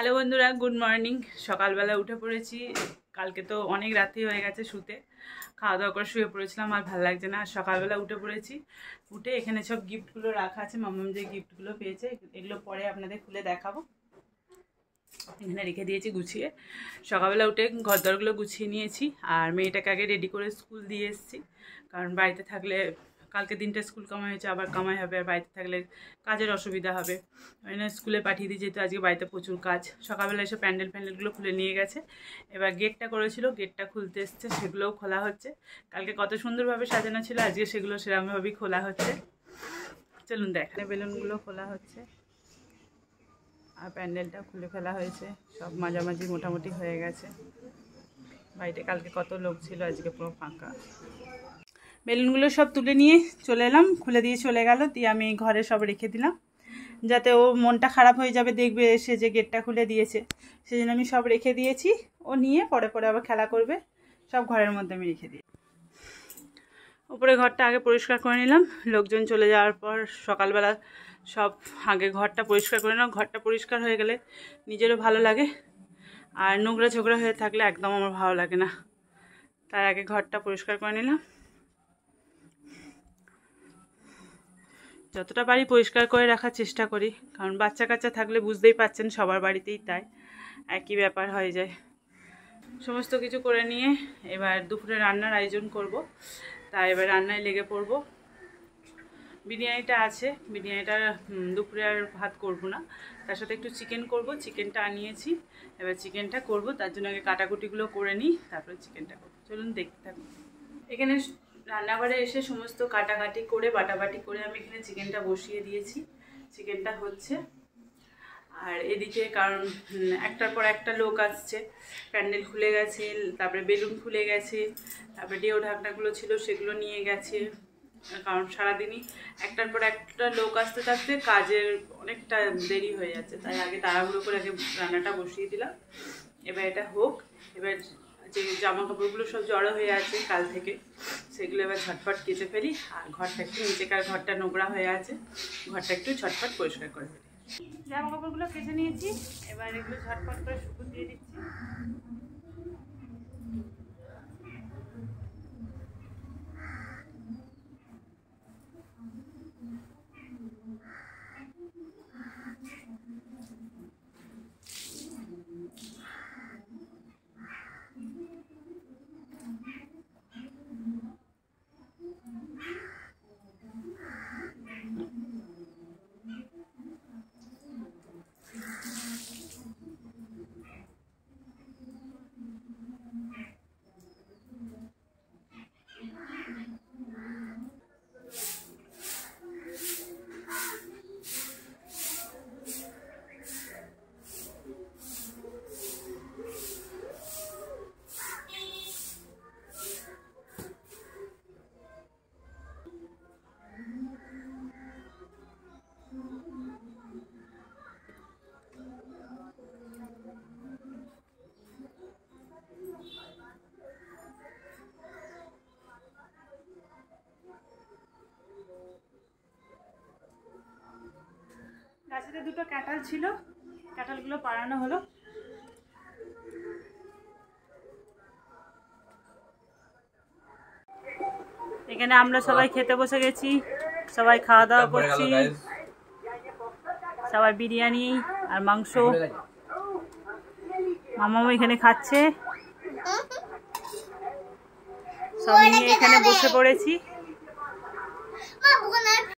hello বন্ধুরা good morning সকালবেলা উঠে পড়েছি কালকে তো অনেক রাত্রি হয়ে গেছে শুতে খাওয়া দাওয়া করে শুয়ে পড়েছিলাম আর ভালো লাগছে না আর সকালবেলা উঠে পড়েছি উঠে এখানে সব গিফটগুলো রাখা আছে মামাম যে গিফটগুলো পেয়েছে এগুলো পরে আপনাদের খুলে দেখাবো এখানে রেখে দিয়েছি গুছিয়ে সকালবেলা উঠে ঘর দরগুলো গুছিয়ে নিয়েছি আর মেয়েটাকে আগে রেডি করে স্কুল দিয়ে এসেছি কারণ বাড়িতে থাকলে কালকে দিনটা স্কুল কামাই হয়েছে আবার কামাই হবে আর বাড়িতে থাকলে কাজের অসুবিধা হবে না স্কুলে পাঠিয়ে দিই যেহেতু আজকে বাড়িতে প্রচুর কাজ সকালবেলা এসে প্যান্ডেল প্যান্ডেলগুলো খুলে নিয়ে গেছে এবার গেটটা করেছিল গেটটা খুলতে এসছে সেগুলোও খোলা হচ্ছে কালকে কত সুন্দরভাবে সাজানো ছিল আজকে সেগুলো সেরকমভাবেই খোলা হচ্ছে চলুন দেখা বেলুনগুলো খোলা হচ্ছে আর প্যান্ডেলটা খুলে ফেলা হয়েছে সব মাঝামাঝি মোটামুটি হয়ে গেছে বাড়িতে কালকে কত লোক ছিল আজকে পুরো ফাঁকা বেলুনগুলো সব তুলে নিয়ে চলে এলাম খুলে দিয়ে চলে গেল দিয়ে আমি ঘরে সব রেখে দিলাম যাতে ও মনটা খারাপ হয়ে যাবে দেখবে এসে যে গেটটা খুলে দিয়েছে সেই জন্য আমি সব রেখে দিয়েছি ও নিয়ে পরে পরে আবার খেলা করবে সব ঘরের মধ্যে আমি রেখে দিই উপরে ঘরটা আগে পরিষ্কার করে নিলাম লোকজন চলে যাওয়ার পর সকালবেলা সব আগে ঘরটা পরিষ্কার করে নাও ঘরটা পরিষ্কার হয়ে গেলে নিজেরও ভালো লাগে আর নোংরা ছোকরা হয়ে থাকলে একদম আমার ভালো লাগে না তার আগে ঘরটা পরিষ্কার করে নিলাম যতটা বাড়ি পরিষ্কার করে রাখার চেষ্টা করি কারণ বাচ্চা কাচ্চা থাকলে বুঝতেই পাচ্ছেন সবার বাড়িতেই তাই একই ব্যাপার হয়ে যায় সমস্ত কিছু করে নিয়ে এবার দুপুরে রান্নার আয়োজন করব তা এবার রান্নায় লেগে পড়ব বিরিয়ানিটা আছে বিরিয়ানিটা দুপুরে আর ভাত করব না তার সাথে একটু চিকেন করব চিকেনটা আনিয়েছি এবার চিকেনটা করব তার জন্য আগে কাটাকুটিগুলো করে নিই তারপরে চিকেনটা করবো চলুন দেখতে থাকুন এখানে রান্নাঘরে এসে সমস্ত কাটাকাটি করে বাটাবাটি করে আমি এখানে চিকেনটা বসিয়ে দিয়েছি চিকেনটা হচ্ছে আর এদিকে কারণ একটার পর একটা লোক আসছে প্যান্ডেল খুলে গেছে তারপরে বেলুন খুলে গেছে তারপরে ডেও ঢাকনাগুলো ছিল সেগুলো নিয়ে গেছে কারণ সারাদিনই একটার পর একটা লোক আসতে থাকতে কাজের অনেকটা দেরি হয়ে যাচ্ছে তাই আগে তাড়াহুড়ো করে আগে রান্নাটা বসিয়ে দিলাম এবার এটা হোক এবার যে জামা কাপড়গুলো সব জড়ো হয়ে আছে কাল থেকে সেগুলো এবার ঝটফট কেটে ফেলি আর ঘরটা একটু নিচেকার ঘরটা নোংরা হয়ে আছে ঘরটা একটু ঝটফট পরিষ্কার করে ফেলি জামা কাপড়গুলো কেটে নিয়েছি এবার এগুলো ঝটফট করে শুকুর দিয়ে দিচ্ছি গাছেতে দুটো ক্যাটাল ছিল ক্যাটালগুলো পাড়ানো হলো এখানে আমরা সবাই খেতে বসে গেছি সবাই খাওয়া দাওয়া করছি সবাই বিরিয়ানি আর মাংস মামাও এখানে খাচ্ছে সব নিয়ে এখানে বসে পড়েছি